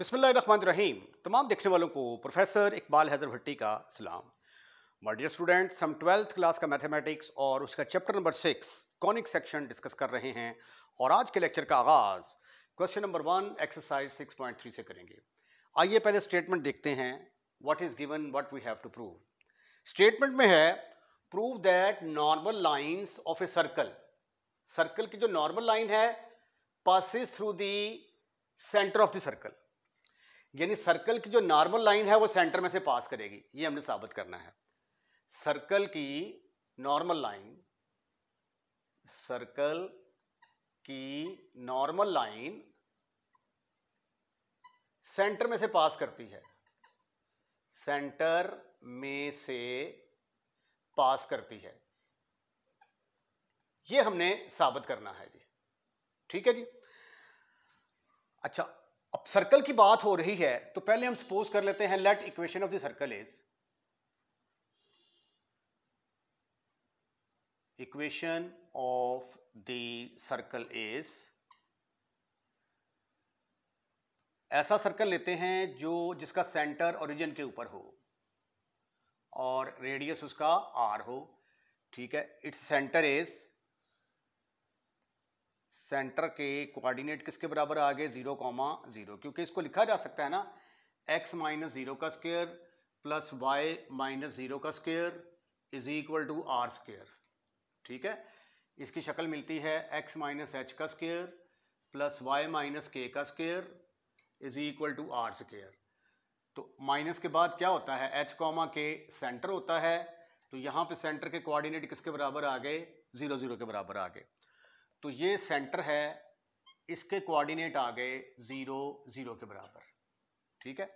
बिस्मिल्लाहिर्रहमानिर्रहीम तमाम देखने वालों को प्रोफेसर इकबाल हैदर भट्टी का सलाम मर्डियर स्टूडेंट्स हम ट्वेल्थ क्लास का मैथमेटिक्स और उसका chapter number six conic section discuss कर रहे हैं और आज के लेक्चर का आगाज़ question number one exercise six point three से करेंगे आइए पहले स्टेटमेंट देखते हैं what is given what we have to prove statement में है prove that normal lines of a circle circle की जो नॉर्मल लाइन है passes through the centre of the circle यानी सर्कल की जो नॉर्मल लाइन है वो सेंटर में से पास करेगी ये हमने साबित करना है सर्कल की नॉर्मल लाइन सर्कल की नॉर्मल लाइन सेंटर में से पास करती है सेंटर में से पास करती है ये हमने साबित करना है जी ठीक है जी अच्छा अब सर्कल की बात हो रही है तो पहले हम सपोज कर लेते हैं let equation of the circle is equation of the circle is ऐसा सर्कल लेते हैं जो जिसका सेंटर ओरिजिन के ऊपर हो और रेडियस उसका आर हो ठीक है इट्स सेंटर इज सेंटर के कोऑर्डिनेट किसके बराबर आ गए जीरो कॉमा जीरो क्योंकि इसको लिखा जा सकता है ना एक्स माइनस जीरो का square plus Y minus zero का square is equal to R square ठीक है इसकी शक्ल मिलती है एक्स माइनस एच का square plus Y minus K का square is equal to R square तो माइनस के बाद क्या होता है एच कॉमा के सेंटर होता है तो यहाँ पे सेंटर के कोऑर्डिनेट किसके बराबर आ गए जीरो जीरो के बराबर आ गए तो ये सेंटर है इसके कोऑर्डिनेट आ गए ज़ीरो ज़ीरो के बराबर ठीक है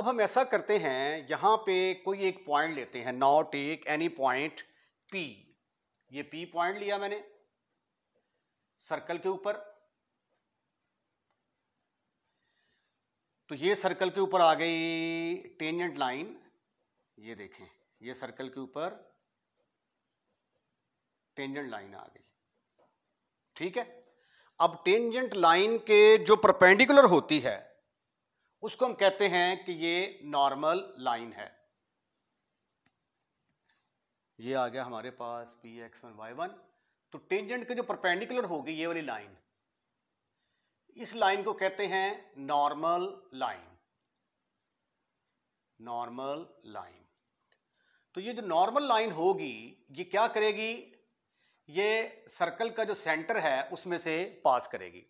अब हम ऐसा करते हैं यहाँ पे कोई एक पॉइंट लेते हैं now take any point P ये पी पॉइंट लिया मैंने सर्कल के ऊपर तो ये सर्कल के ऊपर आ गई टेंजेंट लाइन ये देखें ये सर्कल के ऊपर टेंजेंट लाइन आ गई ठीक है अब टेंजेंट लाइन के जो परपेंडिकुलर होती है उसको हम कहते हैं कि ये नॉर्मल लाइन है ये आ गया हमारे पास P x one y one तो टेंजेंट के जो परपेंडिकुलर होगी ये वाली लाइन इस लाइन को कहते हैं नॉर्मल लाइन नॉर्मल लाइन तो ये जो नॉर्मल लाइन होगी ये क्या करेगी ये सर्कल का जो सेंटर है उसमें से पास करेगी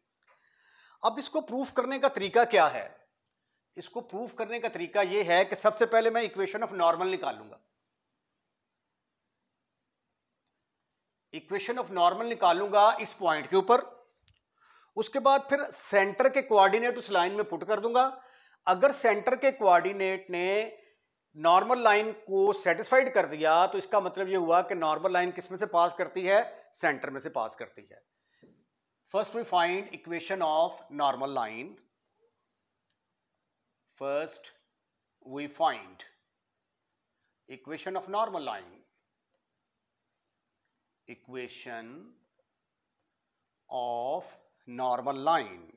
अब इसको प्रूफ करने का तरीका क्या है इसको प्रूफ करने का तरीका ये है कि सबसे पहले मैं इक्वेशन ऑफ नॉर्मल निकालूंगा इक्वेशन ऑफ नॉर्मल निकालूंगा इस पॉइंट के ऊपर उसके बाद फिर सेंटर के कोऑर्डिनेट उस लाइन में पुट कर दूंगा अगर सेंटर के कोऑर्डिनेट ने नॉर्मल लाइन को सेटिस्फाइड कर दिया तो इसका मतलब ये हुआ कि नॉर्मल लाइन किस में से पास करती है सेंटर में से पास करती है first we find equation of normal line first we find equation of normal line equation of normal line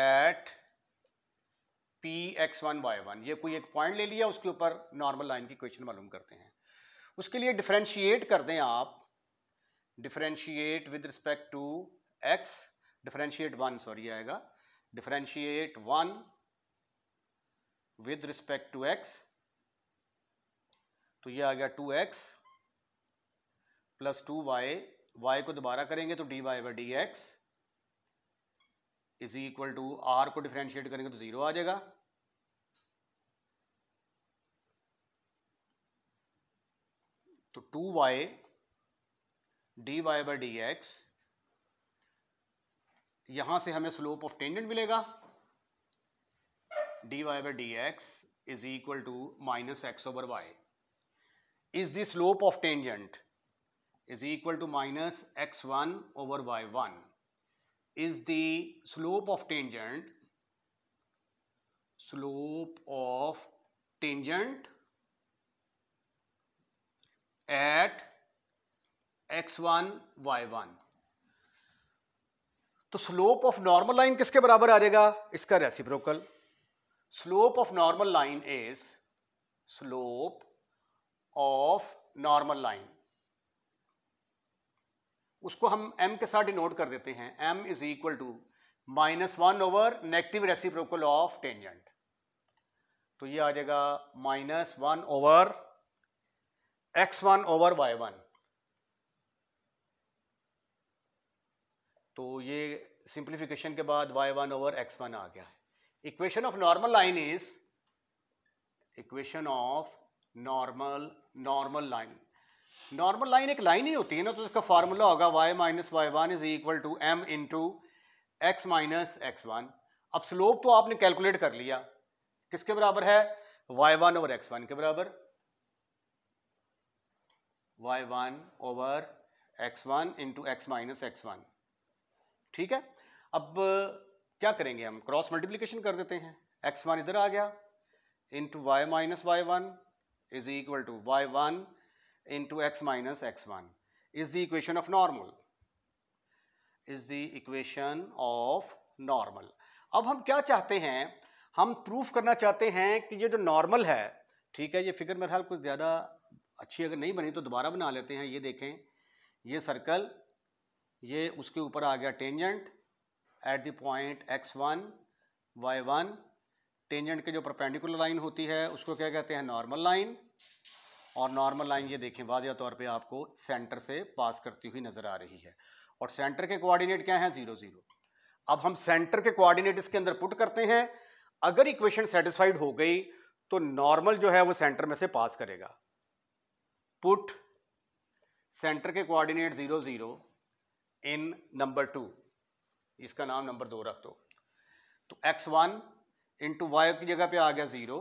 at P x one y one ये कोई एक पॉइंट ले लिया उसके ऊपर नॉर्मल लाइन की क्वेश्चन मालूम करते हैं उसके लिए डिफ्रेंशिएट कर दें आप differentiate with respect to x differentiate one sorry आएगा differentiate one with respect to x तो ये आ गया two x plus two y y को दोबारा करेंगे तो d y by d x is equal to r को डिफ्रेंशिएट करेंगे तो ज़ीरो आ जाएगा two y d y by d x यहां से हमें स्लोप ऑफ टेंजेंट मिलेगा d y by d x is equal to minus x over y is the slope of tangent is equal to minus x one over y one is the slope of tangent slope of tangent at x one y one तो slope of normal line किसके बराबर आ जाएगा इसका reciprocal slope of normal line is slope of normal line उसको हम m के साथ डिनोट कर देते हैं m is equal to minus one over negative reciprocal of tangent तो ये आ जाएगा minus one over x one over y one तो ये सिंप्लीफिकेशन के बाद y one over x one आ गया है equation of normal line is equation of normal normal line normal line एक लाइन ही होती है ना तो इसका फॉर्मूला होगा y minus y one is equal to m into x minus x one अब स्लोप तो आपने कैलकुलेट कर लिया किसके बराबर है y one over x one के बराबर y1 one over x one into x minus x one ठीक है अब क्या करेंगे हम क्रॉस मल्टीप्लीकेशन कर देते हैं एक्स वन इधर आ गया into y minus y one is equal to y one into x minus x one is the equation of normal is the equation of normal अब हम क्या चाहते हैं हम प्रूफ करना चाहते हैं कि ये जो नॉर्मल है ठीक है ये फिगर मेरे ख्याल कुछ ज़्यादा अच्छी अगर नहीं बनी तो दोबारा बना लेते हैं ये देखें ये सर्कल ये उसके ऊपर आ गया tangent at the point x one y one tangent के जो परपेंडिकुलर लाइन होती है उसको क्या कहते हैं नॉर्मल लाइन और नॉर्मल लाइन ये देखें वाजिया तौर पे आपको सेंटर से पास करती हुई नज़र आ रही है और सेंटर के कोऑर्डिनेट क्या हैं ज़ीरो ज़ीरो अब हम सेंटर के कोऑर्डिनेट इसके अंदर पुट करते हैं अगर इक्वेशन सेटिस्फाइड हो गई तो नॉर्मल जो है वो सेंटर में से पास करेगा पुट सेंटर के coordinate zero zero in number two इसका नाम नंबर दो रख दो तो एक्स वन इंटू वाई की जगह पे आ गया zero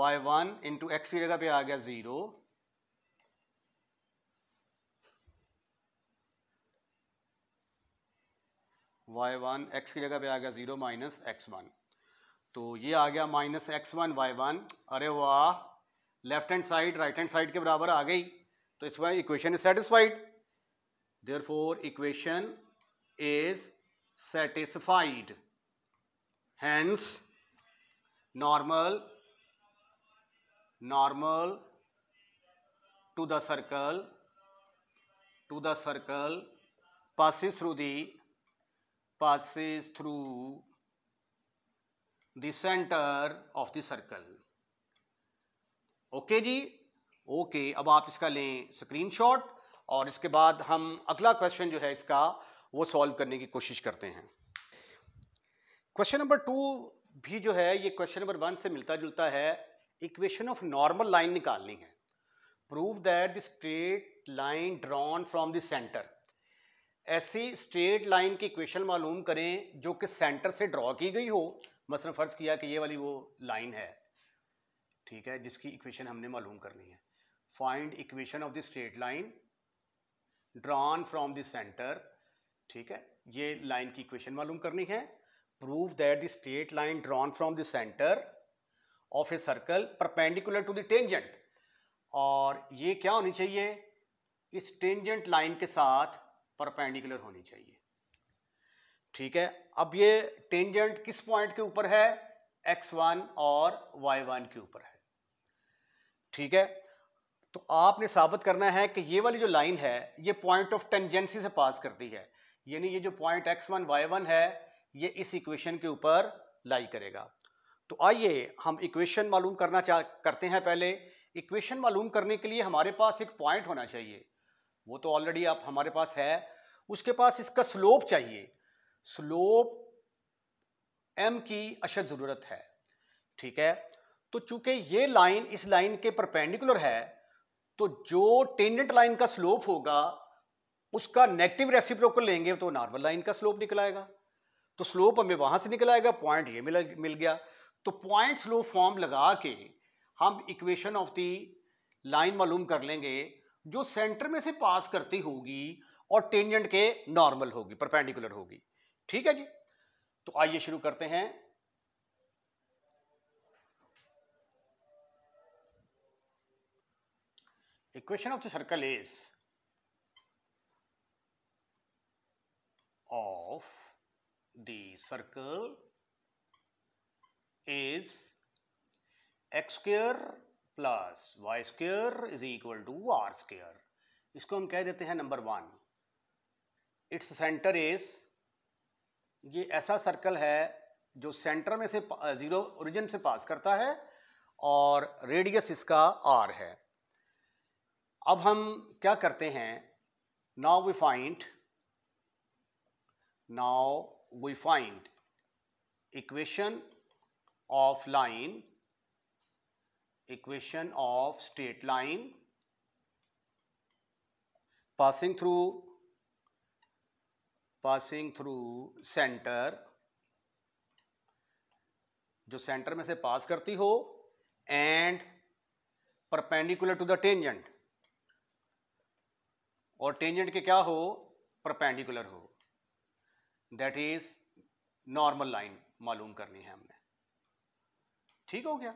y one into x की जगह पे आ गया ज़ीरो वाई वन एक्स की जगह पे आ गया ज़ीरो माइनस एक्स वन तो ये आ गया minus x one y one अरे वाह left hand side right hand side के बराबर आ गई तो इस बार equation is satisfied therefore equation is satisfied hence normal normal to the circle to the circle passes through the passes through the centre of the circle okay जी okay अब आप इसका लें स्क्रीनशॉट और इसके बाद हम अगला क्वेश्चन जो है इसका वो सॉल्व करने की कोशिश करते हैं क्वेश्चन नंबर टू भी जो है ये क्वेश्चन नंबर वन से मिलता जुलता है इक्वेशन ऑफ नॉर्मल लाइन निकालनी है prove that the straight line drawn from the centre ऐसी स्ट्रेट लाइन की इक्वेशन मालूम करें जो कि सेंटर से ड्रॉ की गई हो मसलन फ़र्ज़ किया कि ये वाली वो लाइन है ठीक है जिसकी इक्वेशन हमने मालूम करनी है find equation of the straight line drawn from the centre ठीक है ये लाइन की इक्वेशन मालूम करनी है prove that the straight line drawn from the centre of a circle perpendicular to the tangent और ये क्या होनी चाहिए इस टेंजेंट लाइन के साथ परपेंडिकुलर होनी चाहिए ठीक है अब ये टेंजेंट किस पॉइंट के ऊपर है x1 और y1 के ऊपर है ठीक है तो आपने साबित करना है कि ये वाली जो लाइन है ये पॉइंट ऑफ टेंजेंसी से पास करती है यानी ये जो point x one y one है ये इस इक्वेशन के ऊपर लाई करेगा तो आइए हम इक्वेशन मालूम करना चाह करते हैं पहले इक्वेशन मालूम करने के लिए हमारे पास एक पॉइंट होना चाहिए वो तो ऑलरेडी आप हमारे पास है उसके पास इसका स्लोप चाहिए स्लोप एम की अशद ज़रूरत है ठीक है तो चूंकि ये लाइन इस लाइन के परपेंडिकुलर है तो जो टेंडेंट लाइन का स्लोप होगा उसका नेगेटिव रेसिप्रोकल लेंगे तो नॉर्मल लाइन का स्लोप निकल आएगा तो स्लोप हमें वहां से निकल आएगा पॉइंट ये मिल मिल गया तो पॉइंट स्लोप फॉर्म लगा के हम इक्वेशन ऑफ दी लाइन मालूम कर लेंगे जो सेंटर में से पास करती होगी और टेंजेंट के नॉर्मल होगी परपेंडिकुलर होगी ठीक है जी तो आइए शुरू करते हैं equation of the circle is of the circle is x square plus y square is equal to r square. इसको हम कह देते हैं number one its centre is ये ऐसा सर्कल है जो सेंटर में से जीरो ओरिजिन से पास करता है और रेडियस इसका आर है अब हम क्या करते हैं now we find now we find equation of line equation of straight line passing through passing through centre जो सेंटर में से पास करती हो and perpendicular to the tangent और टेंजेंट के क्या हो परपेंडिकुलर हो दैट इज नॉर्मल लाइन मालूम करनी है हमने ठीक हो गया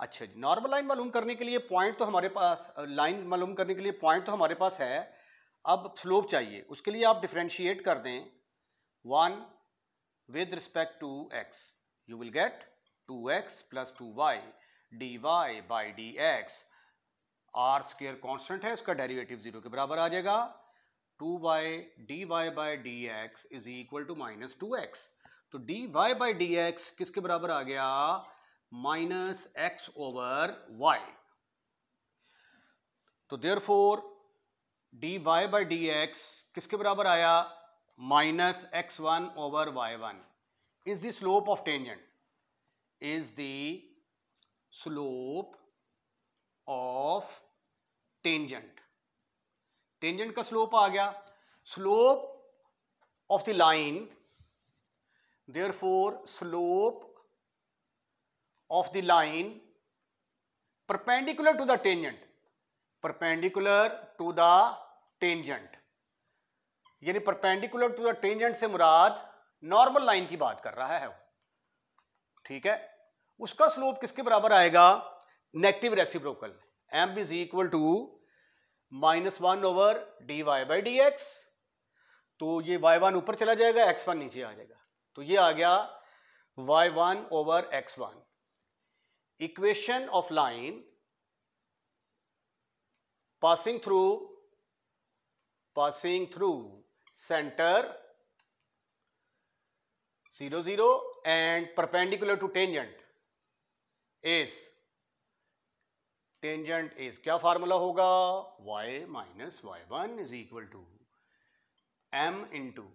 अच्छा जी नॉर्मल लाइन मालूम करने के लिए पॉइंट तो हमारे पास लाइन मालूम करने के लिए पॉइंट तो हमारे पास है अब स्लोप चाहिए उसके लिए आप डिफ्रेंशिएट कर दें one with respect to x you will get two x plus two y d y by d x r square constant है इसका डेरिवेटिव जीरो के बराबर आ जाएगा two by d y by d x is equal to minus two x तो d y by d x किसके बराबर आ गया माइनस एक्स ओवर वाई तो therefore d y by d x किसके बराबर आया minus x one over y one is the slope of tangent is the slope of tangent tangent का slope आ गया slope of the line therefore slope of the line perpendicular to the tangent perpendicular to the tangent यानी perpendicular to the tangent से मुराद normal line की बात कर रहा है ठीक है उसका स्लोप किसके बराबर आएगा negative reciprocal m is equal to minus one over d y by d x तो ये वाई वन ऊपर चला जाएगा एक्स वन नीचे आ जाएगा तो ये आ गया y one over x one equation of line passing through passing through centre zero zero and perpendicular to tangent is tangent is क्या फार्मूला होगा y minus y one is equal to m into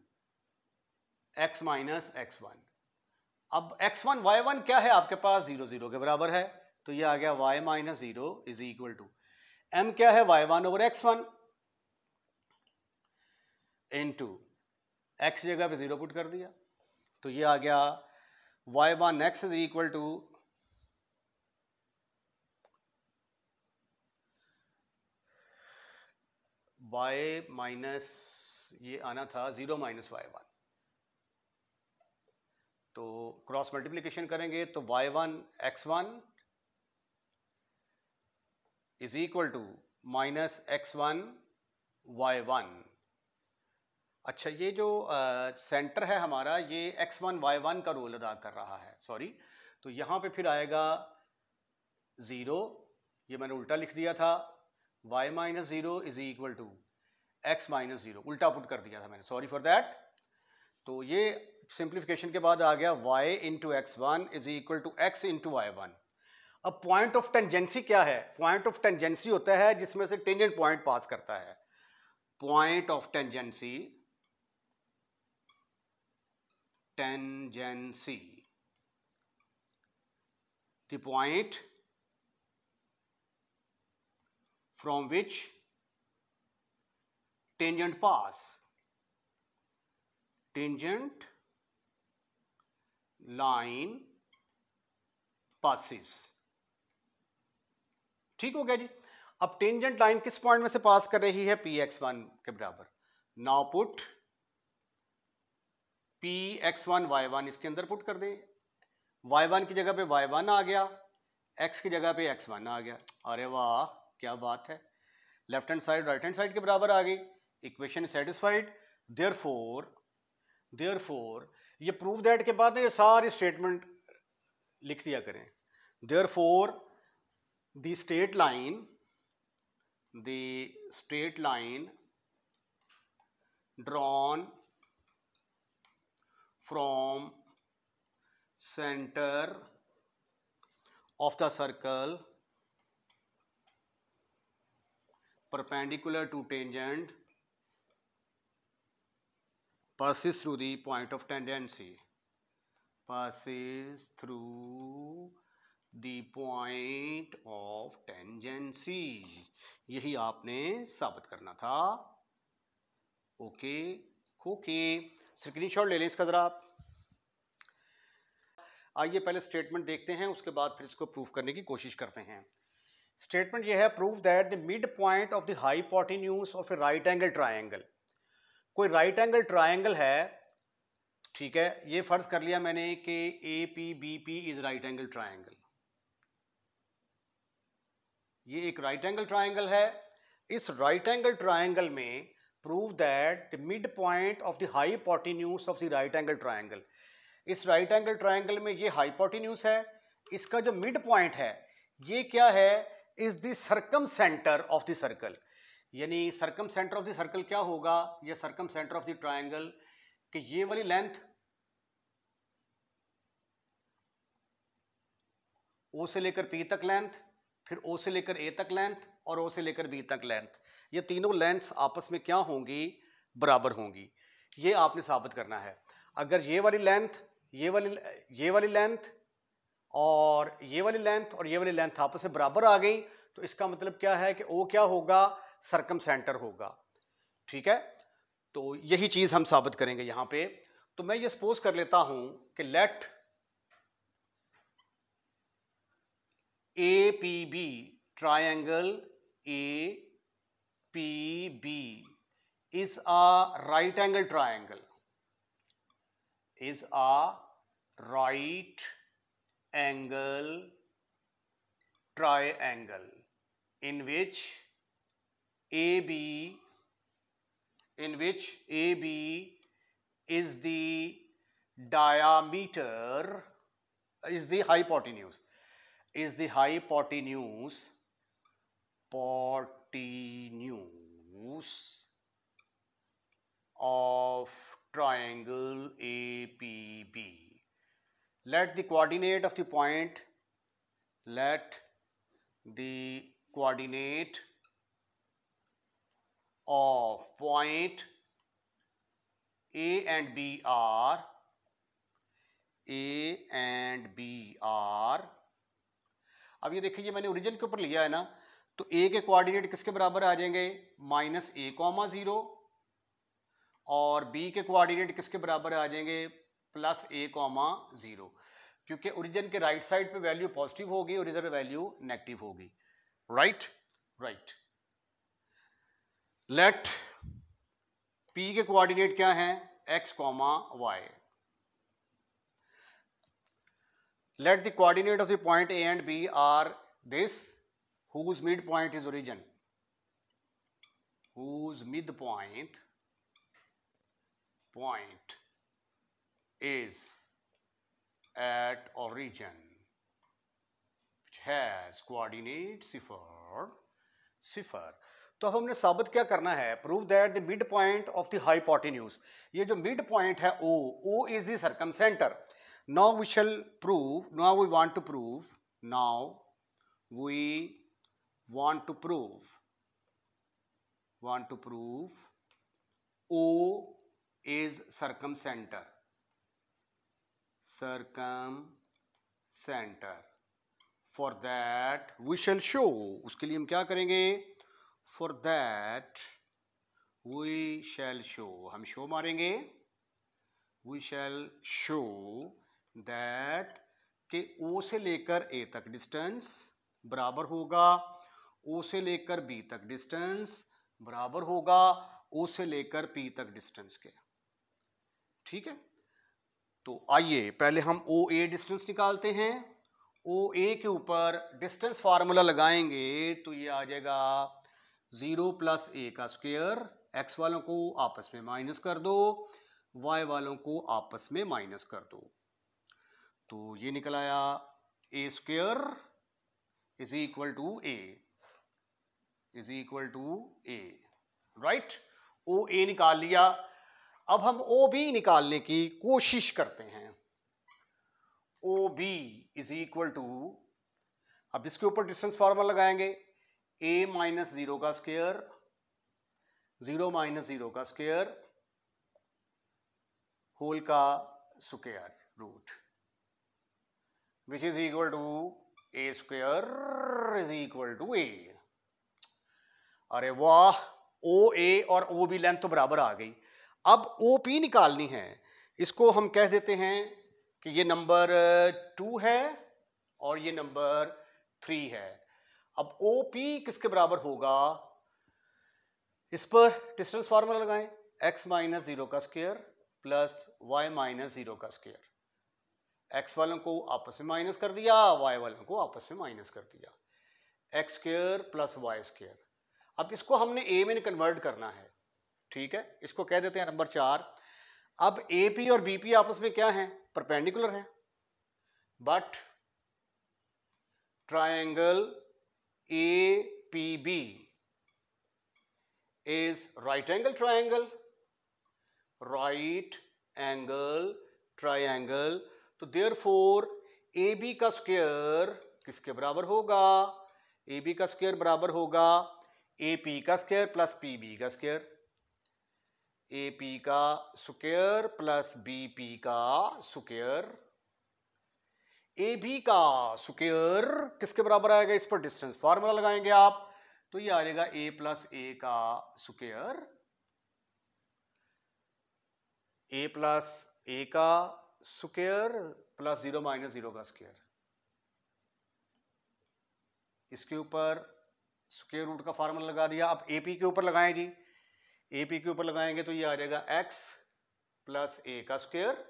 x minus x one अब x one y one क्या है आपके पास zero zero के बराबर है तो ये आ गया y minus zero is equal to m क्या है y one over x one into x जगह पे जीरो पुट कर दिया तो ये आ गया y one x is equal to y minus ये आना था ज़ीरो माइनस वाई वन तो क्रॉस मल्टीप्लीकेशन करेंगे तो y one x one is equal to minus x one y one अच्छा ये जो आ, सेंटर है हमारा ये एक्स वन वाई वन का रोल अदा कर रहा है सॉरी तो यहाँ पे फिर आएगा ज़ीरो ये मैंने उल्टा लिख दिया था y minus zero is equal to x minus zero उल्टा पुट कर दिया था मैंने सॉरी फॉर दैट तो ये सिंप्लीफिकेशन के बाद आ गया y into x one is equal to x into y one अब पॉइंट ऑफ टेंजेंसी क्या है पॉइंट ऑफ टेंजेंसी होता है जिसमें से टेंजेंट पॉइंट पास करता है point of tangency tangency the point from which tangent pass tangent line passes ठीक हो गया जी अब टेंजेंट लाइन किस पॉइंट में से पास कर रही है पी एक्स वन के बराबर now put P x one y one इसके अंदर पुट कर दें वाई वन की जगह पे वाई वन आ गया एक्स की जगह पे एक्स वन आ गया अरे वाह क्या बात है left hand side right hand side के बराबर आ गई equation satisfied therefore therefore ये प्रूफ दैट के बाद ये सारी स्टेटमेंट लिख दिया करें therefore the straight line the straight line drawn from centre of the circle perpendicular to tangent passes through the point of tangency passes through the point of tangency यही आपने साबित करना था ओके ओके स्क्रीनशॉट ले लें इसका ज़रा आप आइए पहले स्टेटमेंट देखते हैं उसके बाद फिर इसको प्रूफ करने की कोशिश करते हैं स्टेटमेंट ये है prove that the mid point of the hypotenuse of a right angle triangle कोई राइट एंगल ट्राइंगल है ठीक है ये फर्ज कर लिया मैंने कि A P B P is right angle triangle ये एक राइट एंगल ट्राइंगल है इस राइट एंगल ट्राइंगल में prove that the mid point of the hypotenuse of the right angle triangle इस राइट एंगल ट्राइंगल में ये पॉटिन्यूस है इसका जो मिड पॉइंट है ये क्या है is the circumcentre of the circle यानी circumcentre of the circle क्या होगा या circumcentre of the triangle कि ये वाली लेंथ ओ से लेकर पी तक लेंथ फिर ओ से लेकर ए तक लेंथ और ओ से लेकर बी तक लेंथ ये तीनों लेंथ्स आपस में क्या होंगी बराबर होंगी ये आपने साबित करना है अगर ये वाली लेंथ ये वाली ये वाली लेंथ और ये वाली लेंथ और ये वाली लेंथ आपस में बराबर आ गई तो इसका मतलब क्या है कि ओ क्या होगा सरकम सेंटर होगा ठीक है तो यही चीज़ हम साबित करेंगे यहां पे तो मैं ये सपोज कर लेता हूं कि let A P B triangle A P B is a right angle triangle is a right angle triangle in which AB in which AB is the diameter is the hypotenuse is the hypotenuse hypotenuse of triangle APB let the coordinate of the point let the coordinate of point A and B are A and B are अब ये देखिए मैंने origin के ऊपर लिया है ना तो ए के कोऑर्डिनेट किसके बराबर आ जाएंगे माइनस ए कॉमा ज़ीरो और बी के कोऑर्डिनेट किसके बराबर आ जाएंगे प्लस ए कॉमा ज़ीरो क्योंकि ओरिजिन के राइट साइड पे वैल्यू पॉजिटिव होगी और इधर वैल्यू नेगेटिव होगी राइट राइट लेट पी के कोऑर्डिनेट क्या हैं x comma y let the coordinate of the point A and B are this whose mid point is origin whose mid point point is at origin which has coordinate sifar sifar तो हमने साबित क्या करना है prove that the mid point of the hypotenuse ये जो mid point है O O is the circumcentre now we shall prove now we want to prove now we want to prove want to prove O is circumcentre circumcentre for that we shall show उसके लिए हम क्या करेंगे for that we shall show हम show मारेंगे we shall show that के ओ से लेकर ए तक डिस्टेंस बराबर होगा ओ से लेकर बी तक डिस्टेंस बराबर होगा ओ से लेकर पी तक डिस्टेंस के ठीक है तो आइए पहले हम ओ ए डिस्टेंस निकालते हैं ओ ए के ऊपर डिस्टेंस फार्मूला लगाएंगे तो ये आ जाएगा ज़ीरो प्लस ए का स्क्वेयर एक्स वालों को आपस में माइनस कर दो वाई वालों को आपस में माइनस कर दो तो ये निकल आया a square is equal to a is equal to a right O A निकाल लिया अब हम ओ बी निकालने की कोशिश करते हैं O B is equal to अब इसके ऊपर डिस्टेंस फॉर्मूला लगाएंगे ए माइनस जीरो का स्केयर जीरो माइनस जीरो का स्केयर होल का square root which is equal to a square is equal to a अरे वाह ओ ए और ओ बी लेंथ तो बराबर आ गई अब ओ पी निकालनी है इसको हम कह देते हैं कि ये नंबर टू है और ये नंबर थ्री है अब ओ पी किसके बराबर होगा इस पर डिस्टेंस फार्मूला लगाएं x माइनस जीरो का square plus y minus zero का स्केयर x वालों को आपस में माइनस कर दिया y वालों को आपस में माइनस कर दिया x square plus y square अब इसको हमने ए में कन्वर्ट करना है ठीक है इसको कह देते हैं नंबर चार अब ए पी और बी पी आपस में क्या है परपेंडिकुलर है but triangle A P B is right angle triangle right angle triangle तो देयर फोर ए बी का स्क्वेयर किसके बराबर होगा ए बी का स्क्वेयर बराबर होगा ए पी का स्क्वेयर प्लस पी बी का स्क्वेयर ए पी का स्क्वेयर प्लस बी पी का स्क्वेयर ए बी का स्क्वेयर किसके बराबर आएगा इस पर डिस्टेंस फार्मूला लगाएंगे आप तो ये आ जाएगा ए प्लस ए का स्क्वेयर ए प्लस ए का square plus zero minus zero का स्क्वेयर इसके ऊपर स्क्वेयर रूट का फार्मूला लगा दिया अब ए पी के ऊपर लगाएं जी ए पी के ऊपर लगाएंगे तो ये आ जाएगा एक्स प्लस ए का स्क्वेयर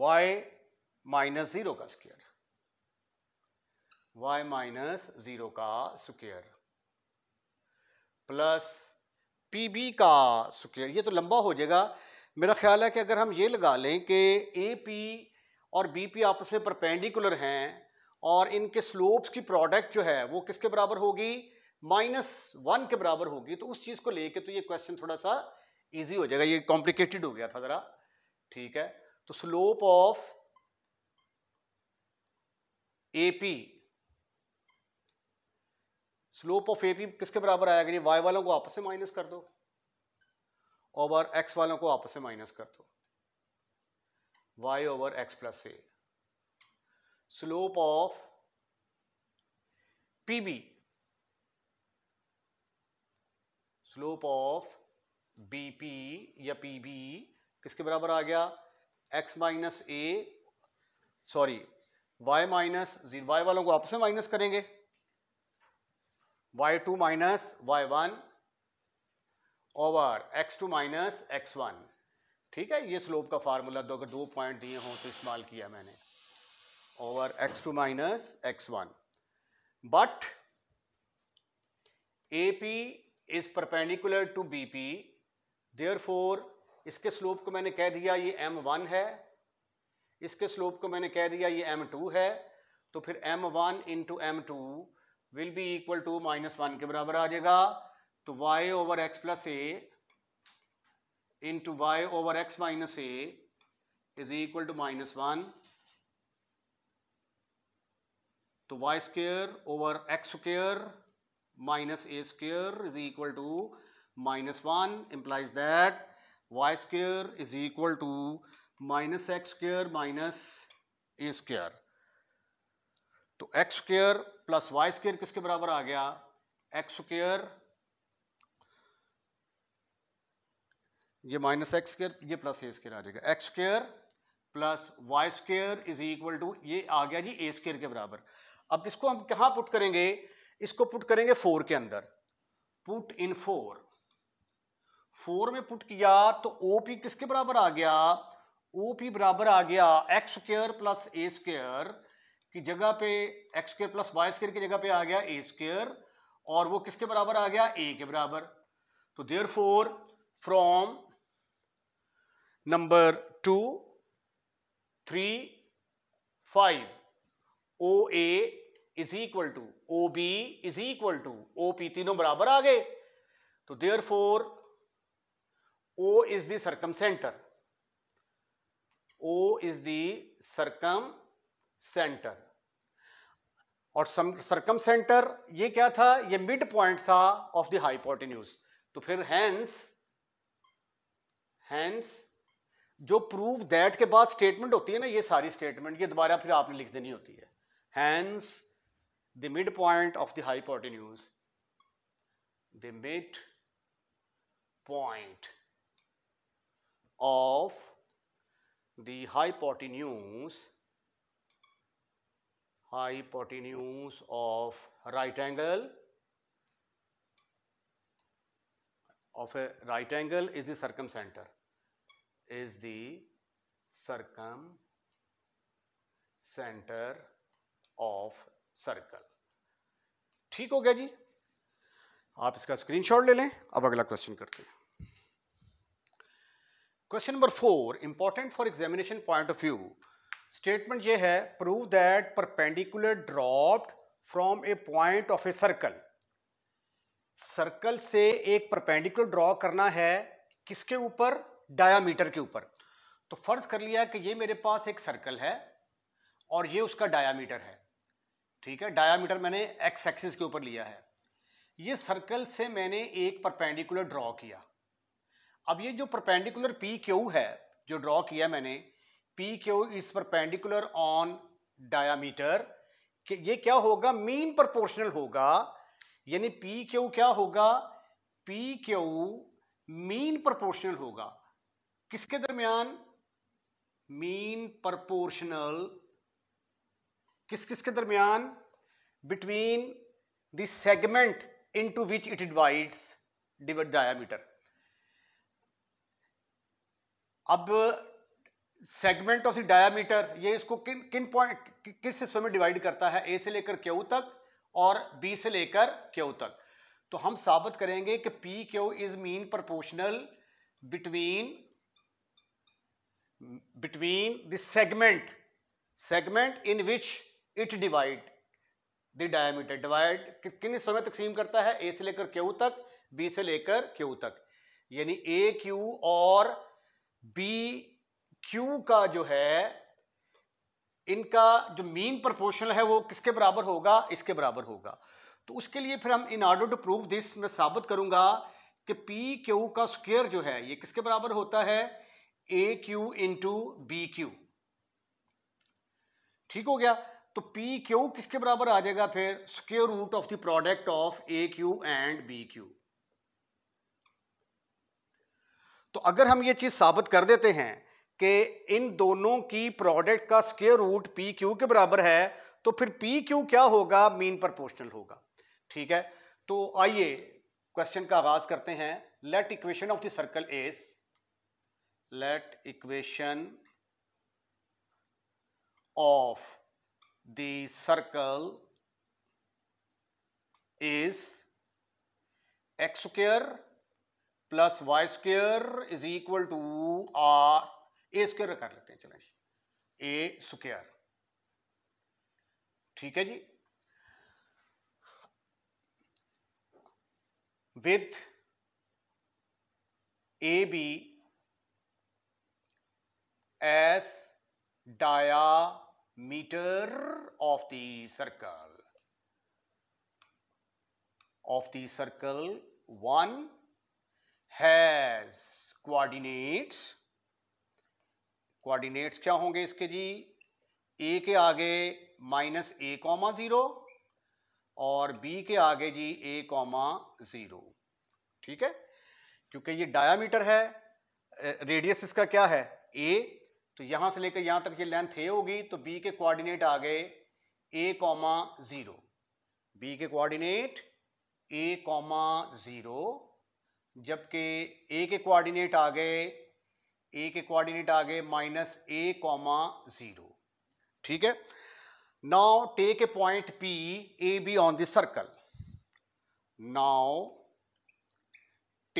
वाई माइनस जीरो का स्क्वेयर वाई माइनस जीरो का स्क्वेयर प्लस पी बी का स्क्वेयर ये तो लंबा हो जाएगा मेरा ख्याल है कि अगर हम ये लगा लें कि ए पी और बी पी आपस में परपेंडिकुलर हैं और इनके स्लोप्स की प्रोडक्ट जो है वो किसके बराबर होगी माइनस वन के बराबर होगी तो उस चीज़ को लेके तो ये क्वेश्चन थोड़ा सा इजी हो जाएगा ये कॉम्प्लिकेटेड हो गया था ज़रा ठीक है तो slope of AP slope of AP किसके बराबर आएगा ये वाई वालों को आपस में माइनस कर दो ओवर एक्स वालों को आपस में माइनस कर दो y over x plus a slope of PB slope of B P या पी बी किसके बराबर आ गया x minus a sorry y minus zero y वालों को आपस में माइनस करेंगे y two minus y one over x two minus x one ठीक है ये स्लोप का फार्मूला दो अगर दो पॉइंट दिए हों तो इस्तेमाल किया मैंने over x two minus x one but A P is perpendicular to B P therefore इसके स्लोप को मैंने कह दिया ये एम वन है इसके स्लोप को मैंने कह दिया ये एम टू है तो फिर m one into m two will be equal to minus one के बराबर आ जाएगा तो y over x plus a into y over x minus a is equal to minus one तो y square over x square minus a square is equal to minus 1 implies that y square is equal to minus x square minus a square. तो x square plus y square किसके बराबर आ गया x square ये minus x square ये plus a square आ जाएगा x square plus y square is equal to ये आ गया जी ए स्क्र के बराबर अब इसको हम कहाँ पुट करेंगे इसको पुट करेंगे फोर के अंदर पुट इन फोर फोर में पुट किया तो ओपी किसके बराबर आ गया ओपी बराबर आ गया x square plus a square की जगह पे x square plus y square की जगह पे आ गया ए स्क्र और वो किसके बराबर आ गया ए के बराबर तो therefore from number two three five O A is equal to O B is equal to O P तीनों बराबर आ गए तो therefore O is the circumcentre O is the circumcentre और circumcentre ये क्या था ये मिड पॉइंट था ऑफ द हाइपोटेन्यूज तो फिर हैंस हैंस जो प्रूव दैट के बाद स्टेटमेंट होती है ना ये सारी स्टेटमेंट ये दोबारा फिर आपने लिख देनी होती है hence the midpoint of the hypotenuse, the mid point of the hypotenuse hypotenuse of right angle of a right angle is the circumcenter is the circumcenter of circle ठीक हो गया जी आप इसका स्क्रीनशॉट ले लें अब अगला क्वेश्चन करते हैं question number four important for examination point of view statement ये है prove that perpendicular dropped from a point of a circle circle से एक परपेंडिकुलर ड्रॉ करना है किसके ऊपर डायामीटर के ऊपर तो फर्ज कर लिया कि ये मेरे पास एक सर्कल है और ये उसका डायामीटर है ठीक है डायामीटर मैंने एक्स एक्सिस के ऊपर लिया है ये सर्कल से मैंने एक परपेंडिकुलर ड्रॉ किया अब ये जो परपेंडिकुलर पी क्यू है जो ड्रॉ किया मैंने P Q is perpendicular on diameter ये क्या होगा मीन प्रोपोर्शनल होगा यानी पी क्यू क्या होगा पी क्यू मीन प्रपोर्शनल होगा किसके दरमियान मीन प्रोपोर्शनल किस किस के दरमियान between the segment into which it divides divide diameter अब सेगमेंट ऑफ द डायामीटर ये इसको किन किन पॉइंट किस हिस्सों में डिवाइड करता है ए से लेकर क्यू तक और बी से लेकर क्यू तक तो हम साबित करेंगे कि P Q is mean proportional between between the segment segment in which it divide the diameter divide किन हिस्सों समय तकसीम करता है ए से लेकर क्यू तक बी से लेकर क्यू तक यानी ए क्यू और बी क्यू का जो है इनका जो मीन प्रोपोर्शनल है वो किसके बराबर होगा इसके बराबर होगा तो उसके लिए फिर हम in order to prove this मैं साबित करूंगा कि पी क्यू का स्क्वेयर जो है ये किसके बराबर होता है A Q into B Q ठीक हो गया तो पी क्यू किसके बराबर आ जाएगा फिर square root of the product of A Q and B Q तो अगर हम ये चीज साबित कर देते हैं कि इन दोनों की प्रोडक्ट का स्केयर रूट पी क्यू के बराबर है तो फिर पी क्यू क्या होगा मीन पर पोर्शनल होगा ठीक है तो आइए क्वेश्चन का आगाज करते हैं let equation of the circle is let equation of the circle is x square plus y square is equal to r a square कर लेते हैं चले जी ए स्क्र ठीक है जी विथ ए बी एस डाया meter of the circle of the circle 1 has coordinates coordinates क्या होंगे इसके जी ए के आगे माइनस ए कॉमा ज़ीरो और बी के आगे जी ए कॉमा ज़ीरो ठीक है क्योंकि ये डायामीटर है रेडियस इसका क्या है ए तो यहां से लेकर यहां तक ये लेंथ ए होगी तो बी के कोऑर्डिनेट आ गए ए कॉमा ज़ीरो बी के कोऑर्डिनेट ए कॉमा ज़ीरो जबकि ए के कोऑर्डिनेट आ गए ए के कोऑर्डिनेट आ गए माइनस ए कॉमा ज़ीरो ठीक है now take a point P a b on this circle now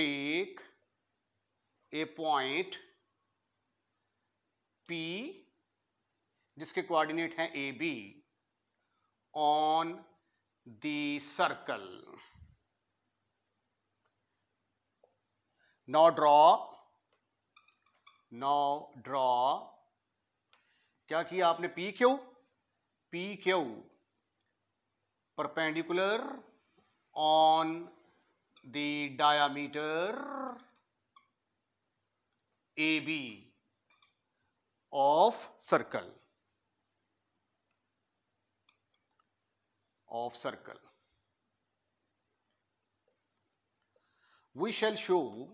take a point P जिसके कोऑर्डिनेट हैं a b on the circle draw no draw क्या किया आपने P Q P Q perpendicular on the diameter A B of circle of circle we shall show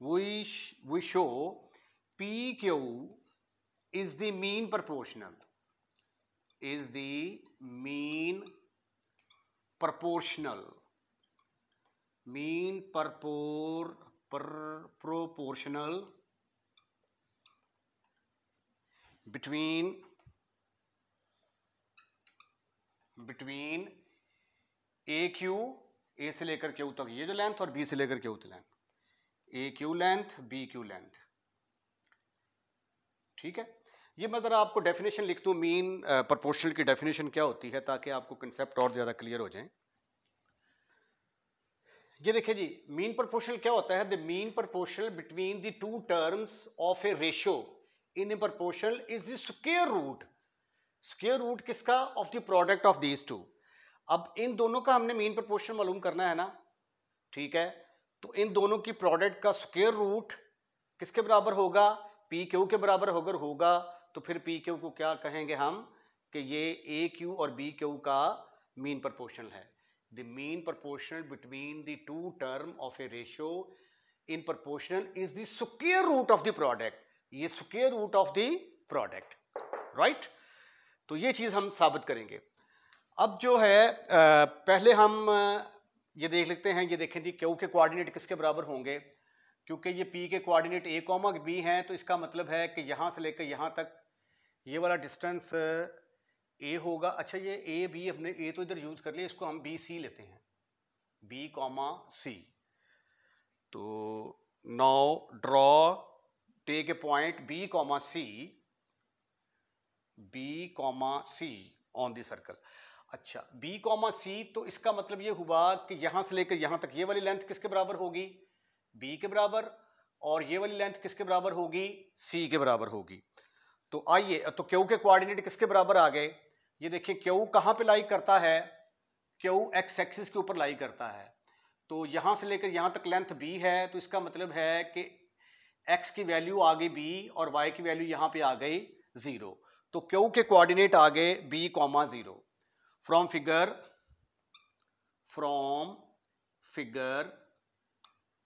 we sh we show pq is the mean proportional is the mean proportional mean purpor per proportional between between A Q A से लेकर Q तक ये जो length और B से लेकर Q तक length A Q length B Q length ठीक है ये मैं ज़रा आपको डेफिनेशन लिख दूँ मीन प्रपोर्शनल की डेफिनेशन क्या होती है ताकि आपको कंसेप्ट और ज़्यादा क्लियर हो जाए ये देखिए जी मीन प्रपोर्शनल क्या होता है the mean proportional between the two terms of a ratio in a proportional is the square root square root किसका of the product of these two अब इन दोनों का हमने मेन प्रपोर्शन मालूम करना है ना ठीक है तो इन दोनों की प्रोडक्ट का स्केयर रूट किसके बराबर होगा पी क्यू के बराबर अगर होगा तो फिर पी क्यू को क्या कहेंगे हम कि ये ए क्यू और बी क्यू का मीन प्रोपोर्शनल है the mean proportional between the two term of a ratio in proportional is the square root of the product ये square root of the product right तो ये चीज़ हम साबित करेंगे अब जो है पहले हम ये देख लेते हैं ये देखें जी क्यू के कोऑर्डिनेट किसके बराबर होंगे क्योंकि ये पी के कोऑर्डिनेट ए कॉमा बी हैं तो इसका मतलब है कि यहाँ से लेकर यहाँ तक ये वाला डिस्टेंस ए होगा अच्छा ये ए बी हमने ए तो इधर यूज़ कर लिया इसको हम बी सी लेते हैं बी कॉमा सी तो now draw take a point b comma c b comma c on the circle अच्छा बी कॉमा सी तो इसका मतलब ये हुआ कि यहां से लेकर यहां तक ये वाली लेंथ किसके बराबर होगी बी के बराबर और ये वाली लेंथ किसके बराबर होगी सी के बराबर होगी तो आइए तो क्यू के कोऑर्डिनेट किसके बराबर आ गए ये देखिए क्यू कहाँ पे लाई करता है क्यू एक्स एक्सिस के ऊपर लाई करता है तो यहाँ से लेकर यहाँ तक लेंथ बी है तो इसका मतलब है कि एक्स की वैल्यू आ गई बी और वाई की वैल्यू यहाँ पे आ गई ज़ीरो तो क्यू के कोऑर्डिनेट आ गए b comma zero from figure from figure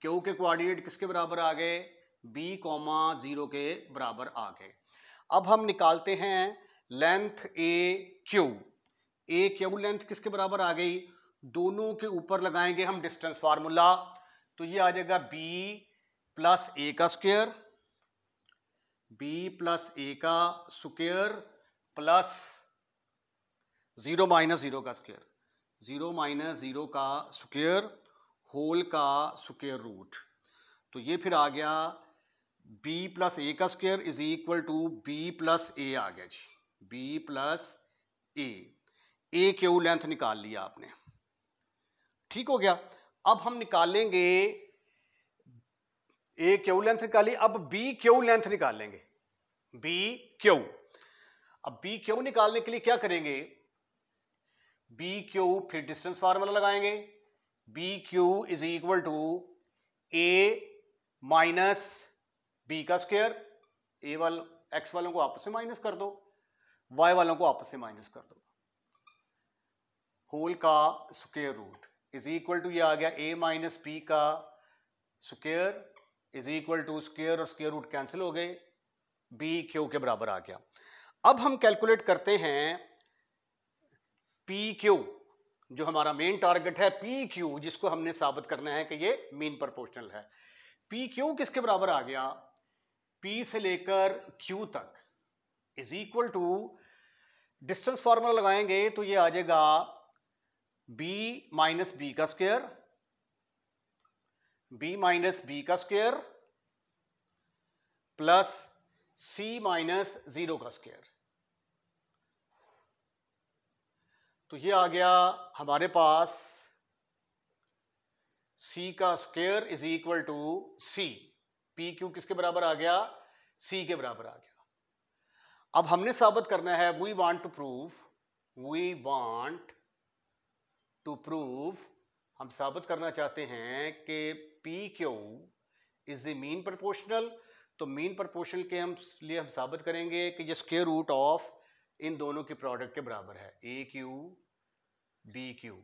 Q के कोऑर्डिनेट किसके बराबर आ गए बी कॉमा ज़ीरो के बराबर आ गए अब हम निकालते हैं length A Q A Q length किसके बराबर आ गई दोनों के ऊपर लगाएंगे हम डिस्टेंस फार्मूला तो ये आ जाएगा बी प्लस ए का स्क्वेयर बी प्लस ए का square plus zero minus zero का स्क्वेयर ज़ीरो माइनस ज़ीरो का स्क्वेयर होल का स्क्वेयर रूट तो ये फिर आ गया b प्लस ए का square is equal to b plus a आ गया जी b plus a A Q length निकाल लिया आपने ठीक हो गया अब हम निकालेंगे ए क्यू लेंथ निकाली अब बी क्यू लेंथ निकालेंगे बी क्यू अब बी क्यू निकालने के लिए क्या करेंगे बी क्यू फिर डिस्टेंस फार्मूला लगाएंगे B Q is equal to a minus B का स्क्वेयर ए वाल एक्स वालों को आपस में माइनस कर दो वाई वालों को आपस में माइनस कर दो होल का square root is equal to ये आ गया ए माइनस बी का square is equal to square और स्केयर रूट कैंसिल हो गए बी क्यू के बराबर आ गया अब हम कैलकुलेट करते हैं पी क्यू जो हमारा मेन टारगेट है पी क्यू जिसको हमने साबित करना है कि ये मेन प्रोपोर्शनल है पी क्यू किसके बराबर आ गया पी से लेकर क्यू तक is equal to distance formula लगाएंगे तो ये आ जाएगा बी माइनस बी का स्क्वेयर बी माइनस बी का square plus C minus zero का स्क्वेयर तो ये आ गया हमारे पास सी का square is equal to C P Q किसके बराबर आ गया सी के बराबर आ गया अब हमने साबित करना है we want to prove we want to prove हम साबित करना चाहते हैं कि P Q is a mean proportional तो मीन प्रपोर्शनल के हम लिए हम साबित करेंगे कि ये स्केयर रूट ऑफ इन दोनों के प्रोडक्ट के बराबर है ए क्यू बी क्यू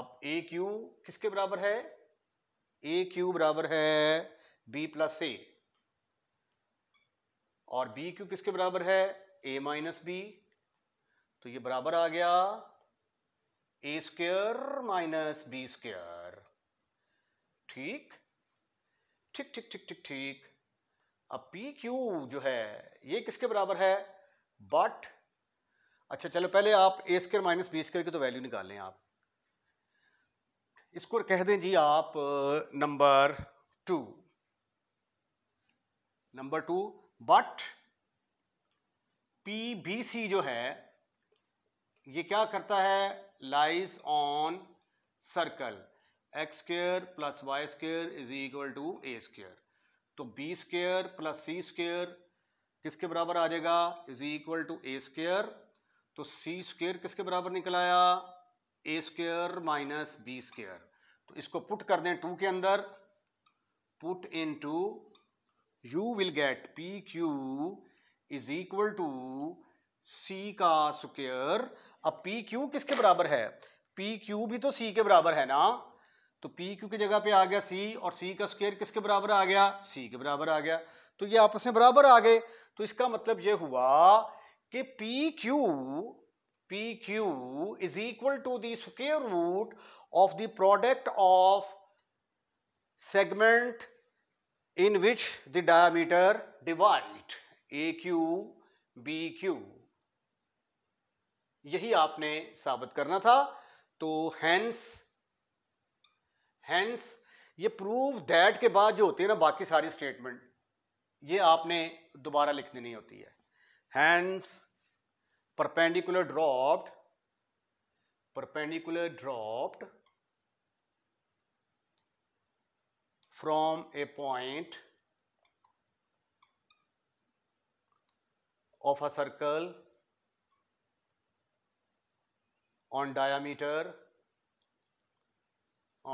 अब ए क्यू किसके बराबर है ए क्यू बराबर है बी प्लस ए और बी क्यू किसके बराबर है ए माइनस बी तो ये बराबर आ गया a square minus b square ठीक ठीक ठीक ठीक ठीक ठीक अब पी क्यू जो है ये किसके बराबर है बट अच्छा चलो पहले आप a square minus b square की तो वैल्यू निकाल लें आप इसको कह दें जी आप number two number two but P b c जो है ये क्या करता है lies on circle x square plus y square is equal to a square तो b square plus c square किसके बराबर आ जाएगा is equal to a square तो सी स्केयर किसके बराबर निकल आया a square minus b square तो इसको पुट कर दें टू के अंदर put in two you will get P Q is equal to c का स्क्वेयर अब पी क्यू किसके बराबर है पी क्यू भी तो सी के बराबर है ना तो पी क्यू की जगह पे आ गया सी और सी का स्क्वेयर किसके बराबर आ गया सी के बराबर आ गया तो ये आपस में बराबर आ गए तो इसका मतलब ये हुआ कि P Q P Q is equal to the square root of the product of segment in which the diameter divide A Q B Q यही आपने साबित करना था तो हैंस हैंस ये प्रूव दैट के बाद जो होती है ना बाकी सारी स्टेटमेंट ये आपने दोबारा लिखनी नहीं होती है hence perpendicular dropped perpendicular dropped from a point of a circle on diameter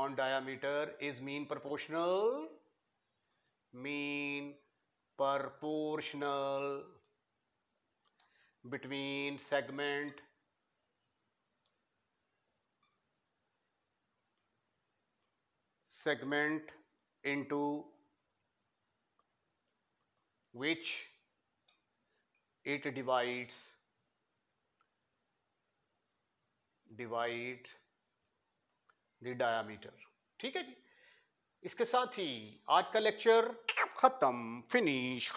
on diameter is mean proportional mean proportional between segment segment into which it divides divide the diameter ठीक है जी इसके साथ ही आज का लेक्चर ख़त्म finish